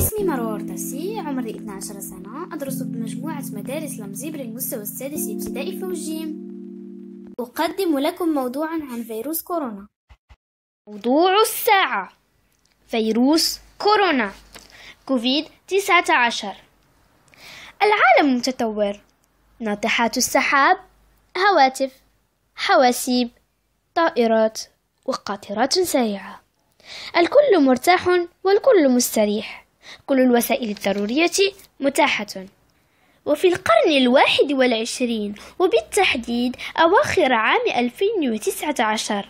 اسمي مروة رداسي عمري 12 سنة أدرس بمجموعة مدارس لمزيب للمستوى السادس ابتدائي فوجيم أقدم لكم موضوعا عن فيروس كورونا موضوع الساعة فيروس كورونا كوفيد 19 العالم متطور ناطحات السحاب هواتف حواسيب طائرات وقاطرات سريعة الكل مرتاح والكل مستريح كل الوسائل الضرورية متاحة وفي القرن الواحد والعشرين وبالتحديد أواخر عام 2019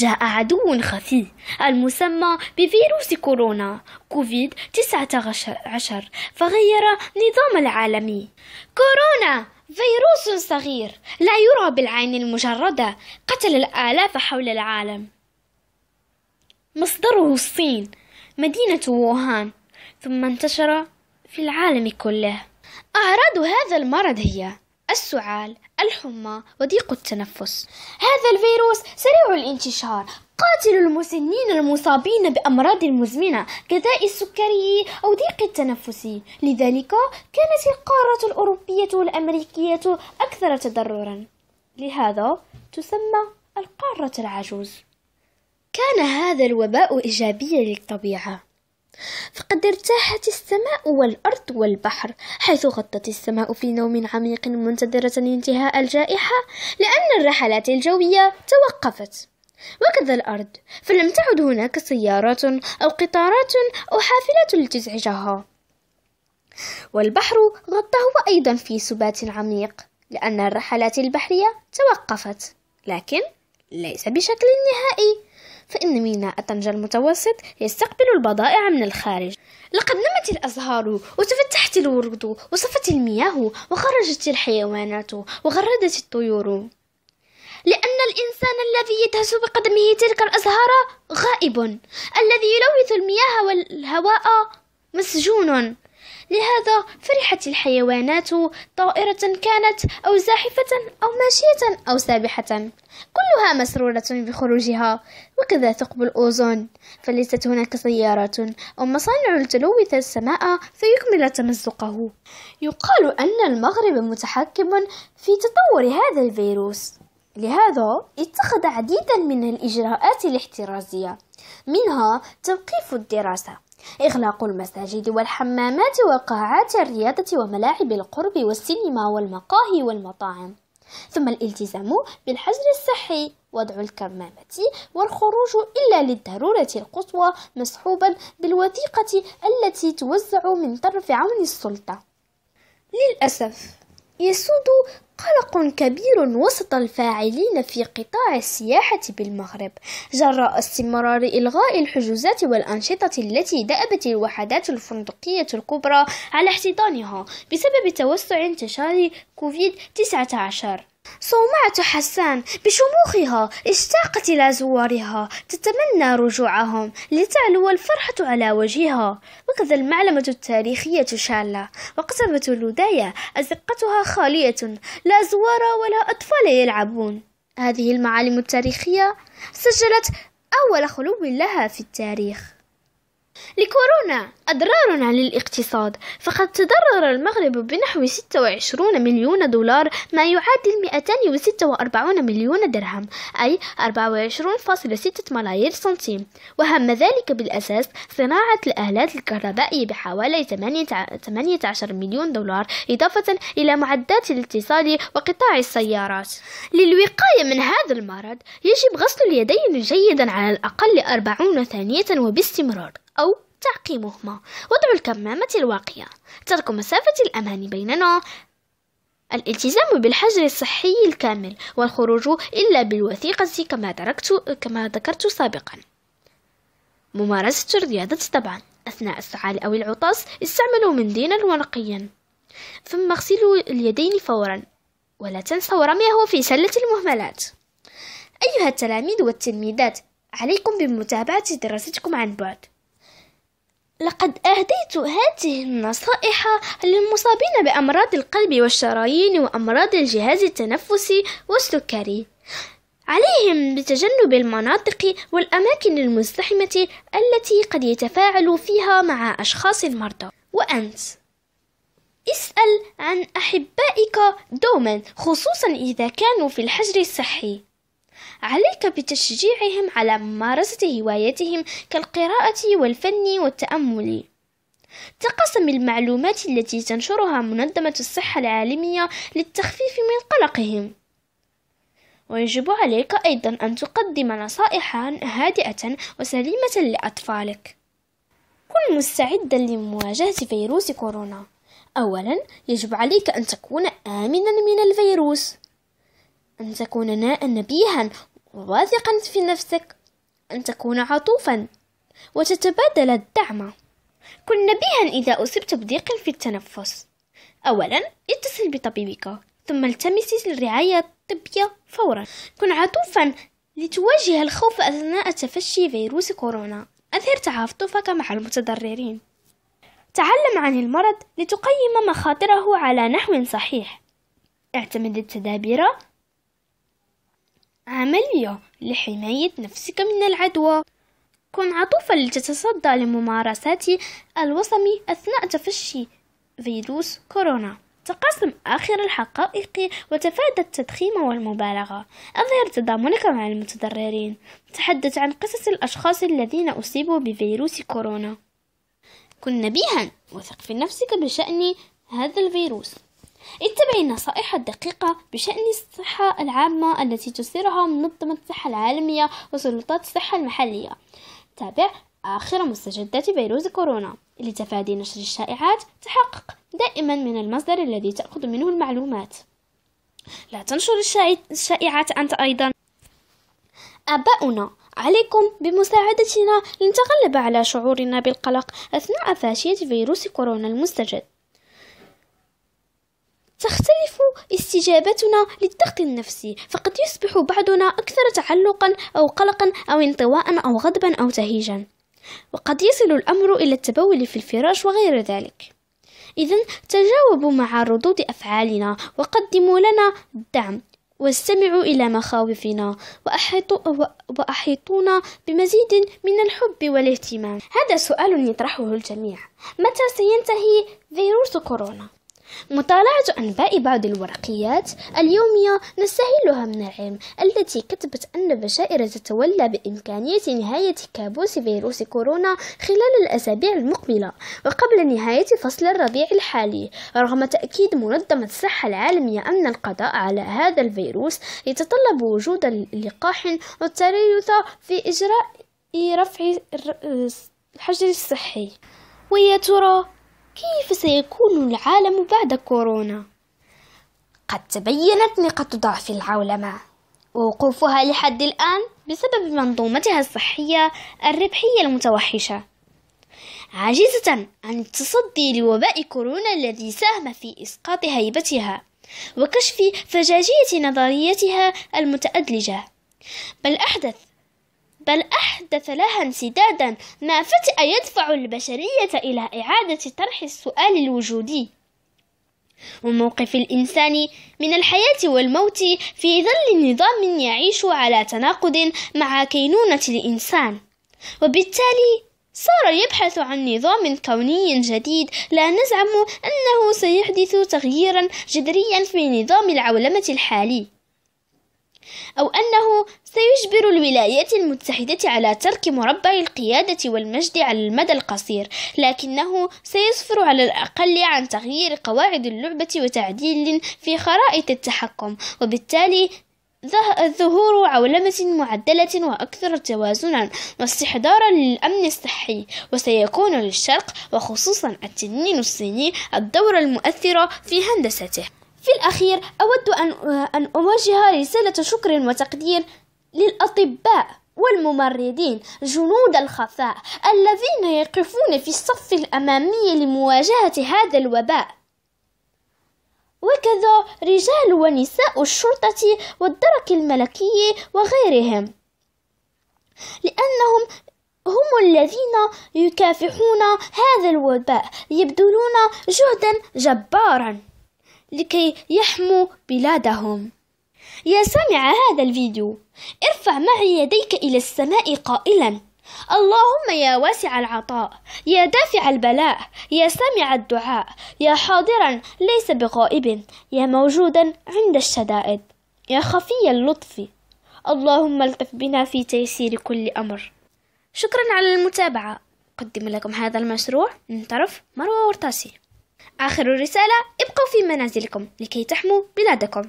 جاء عدو خفي المسمى بفيروس كورونا كوفيد 19 فغير نظام العالمي كورونا فيروس صغير لا يرى بالعين المجردة قتل الآلاف حول العالم مصدره الصين مدينة ووهان ثم انتشر في العالم كله أعراض هذا المرض هي السعال الحمى وضيق التنفس هذا الفيروس سريع الانتشار قاتل المسنين المصابين بأمراض مزمنة كداء السكري أو ضيق التنفس لذلك كانت القارة الأوروبية والأمريكية أكثر تضررا لهذا تسمى القارة العجوز كان هذا الوباء إيجابيا للطبيعة فقد ارتاحت السماء والأرض والبحر حيث غطت السماء في نوم عميق منتظرة انتهاء الجائحة لأن الرحلات الجوية توقفت وكذا الأرض فلم تعد هناك سيارات أو قطارات أو حافلات لتزعجها والبحر غطاه أيضا في سبات عميق لأن الرحلات البحرية توقفت لكن ليس بشكل نهائي فإن ميناء طنجة المتوسط يستقبل البضائع من الخارج لقد نمت الأزهار وتفتحت الورد وصفت المياه وخرجت الحيوانات وغردت الطيور لأن الإنسان الذي يدهس بقدمه تلك الأزهار غائب الذي يلوث المياه والهواء مسجون لهذا فرحت الحيوانات طائرة كانت أو زاحفة أو ماشية أو سابحة كلها مسرورة بخروجها وكذا ثقب الأوزون فليست هناك سيارات أو مصانع لتلوث السماء فيكمل تمزقه يقال أن المغرب متحكم في تطور هذا الفيروس لهذا اتخذ عديدا من الإجراءات الاحترازية منها توقيف الدراسة إغلاق المساجد والحمامات وقاعات الرياضة وملاعب القرب والسينما والمقاهي والمطاعم ثم الالتزام بالحجر الصحي وضع الكمامة والخروج إلا للضرورة القصوى مصحوبا بالوثيقة التي توزع من طرف عون السلطة للأسف يسود قلق كبير وسط الفاعلين في قطاع السياحة بالمغرب جراء استمرار إلغاء الحجوزات والأنشطة التي دأبت الوحدات الفندقية الكبرى على احتضانها بسبب توسع انتشار كوفيد 19 صومعة حسان بشموخها اشتاقت إلى زوارها تتمنى رجوعهم لتعلو الفرحة على وجهها وكذا المعلمة التاريخية شالة وقصبة لودايا أزقتها خالية لا زوار ولا أطفال يلعبون هذه المعالم التاريخية سجلت أول خلو لها في التاريخ لكورونا أضرار على الاقتصاد فقد تضرر المغرب بنحو 26 مليون دولار ما يعادل 246 مليون درهم أي 24.6 ملايير سنتيم وهم ذلك بالأساس صناعة الآلات الكهربائية بحوالي 18 مليون دولار إضافة إلى معدات الاتصال وقطاع السيارات للوقاية من هذا المرض يجب غسل اليدين جيدا على الأقل 40 ثانية وباستمرار أو تعقيمهما وضع الكمامة الواقية ترك مسافة الأمان بيننا الالتزام بالحجر الصحي الكامل والخروج إلا بالوثيقة كما, تركت كما ذكرت سابقا ممارسة الرياضة طبعا أثناء السعال أو العطس استعملوا منديلا ورقيا ثم اغسلوا اليدين فورا ولا تنسوا رميه في سلة المهملات أيها التلاميذ والتلميذات عليكم بمتابعة دراستكم عن بعد لقد أهديت هذه النصائح للمصابين بأمراض القلب والشرايين وأمراض الجهاز التنفسي والسكري عليهم بتجنب المناطق والأماكن المزدحمة التي قد يتفاعلوا فيها مع أشخاص المرضى وأنت اسأل عن أحبائك دوما خصوصا إذا كانوا في الحجر الصحي عليك بتشجيعهم على ممارسة هواياتهم كالقراءة والفن والتأمل تقسم المعلومات التي تنشرها منظمة الصحة العالمية للتخفيف من قلقهم ويجب عليك أيضا أن تقدم نصائح هادئة وسليمة لأطفالك كن مستعدا لمواجهة فيروس كورونا أولا يجب عليك أن تكون آمنا من الفيروس أن تكون نبيها واثقا في نفسك أن تكون عطوفا وتتبادل الدعم كن نبيها إذا أصبت بضيق في التنفس أولا اتصل بطبيبك ثم التمس الرعاية الطبية فورا كن عطوفا لتواجه الخوف أثناء تفشي فيروس كورونا أظهر تعاطفك مع المتضررين تعلم عن المرض لتقيم مخاطره على نحو صحيح اعتمد التدابير عملية لحماية نفسك من العدوى كن عطوفا لتتصدى لممارسات الوصم أثناء تفشي فيروس كورونا تقاسم آخر الحقائق وتفادى التضخيم والمبالغة أظهر تضامنك مع المتضررين تحدث عن قصص الأشخاص الذين أصيبوا بفيروس كورونا كن نبيها وثق في نفسك بشأن هذا الفيروس اتبعي النصائح الدقيقة بشأن الصحة العامة التي تصدرها منظمة الصحة العالمية وسلطات الصحة المحلية تابع آخر مستجدات فيروس كورونا لتفادي نشر الشائعات تحقق دائما من المصدر الذي تأخذ منه المعلومات لا تنشر الشائعات أنت أيضا آباؤنا عليكم بمساعدتنا لنتغلب على شعورنا بالقلق أثناء فاشية فيروس كورونا المستجد تختلف استجابتنا للضغط النفسي فقد يصبح بعضنا أكثر تعلقا أو قلقا أو انطواء أو غضبا أو تهيجا وقد يصل الأمر إلى التبول في الفراش وغير ذلك إذا تجاوبوا مع ردود أفعالنا وقدموا لنا الدعم واستمعوا إلى مخاوفنا وأحيطوا وأحيطونا بمزيد من الحب والاهتمام هذا سؤال يطرحه الجميع متى سينتهي فيروس كورونا؟ مطالعة أنباء بعض الورقيات اليومية نستهلها من العلم التي كتبت أن بشائر تتولى بإمكانية نهاية كابوس فيروس كورونا خلال الأسابيع المقبلة وقبل نهاية فصل الربيع الحالي رغم تأكيد منظمة الصحة العالمية أن القضاء على هذا الفيروس يتطلب وجود لقاح والتريث في إجراء رفع الحجر الصحي ويا ترى كيف سيكون العالم بعد كورونا قد تبينت نقاط ضعف العولمه ووقوفها لحد الآن بسبب منظومتها الصحية الربحية المتوحشة عاجزة عن التصدي لوباء كورونا الذي ساهم في إسقاط هيبتها وكشف فجاجية نظريتها المتأدلجة بل أحدث بل أحدث لها انسدادا ما فتأ يدفع البشرية إلى إعادة طرح السؤال الوجودي وموقف الإنسان من الحياة والموت في ظل نظام يعيش على تناقض مع كينونة الإنسان وبالتالي صار يبحث عن نظام كوني جديد لا نزعم أنه سيحدث تغييرا جذريا في نظام العولمة الحالي أو أنه سيجبر الولايات المتحدة على ترك مربع القيادة والمجد على المدى القصير لكنه سيسفر على الأقل عن تغيير قواعد اللعبة وتعديل في خرائط التحكم وبالتالي ظهور عولمة معدلة وأكثر توازنا واستحضارا للأمن الصحي وسيكون للشرق وخصوصا التنين الصيني الدور المؤثر في هندسته في الأخير أود أن, أن أوجه رسالة شكر وتقدير للأطباء والممرضين جنود الخفاء الذين يقفون في الصف الأمامي لمواجهة هذا الوباء وكذا رجال ونساء الشرطة والدرك الملكي وغيرهم لأنهم هم الذين يكافحون هذا الوباء يبذلون جهدا جبارا لكي يحموا بلادهم يا سامع هذا الفيديو ارفع معي يديك إلى السماء قائلا اللهم يا واسع العطاء يا دافع البلاء يا سامع الدعاء يا حاضرا ليس بغائب يا موجودا عند الشدائد يا خفي اللطف اللهم الطف بنا في تيسير كل أمر شكرا على المتابعة قدم لكم هذا المشروع من طرف مروى ورطاسي آخر الرسالة ابقوا في منازلكم لكي تحموا بلادكم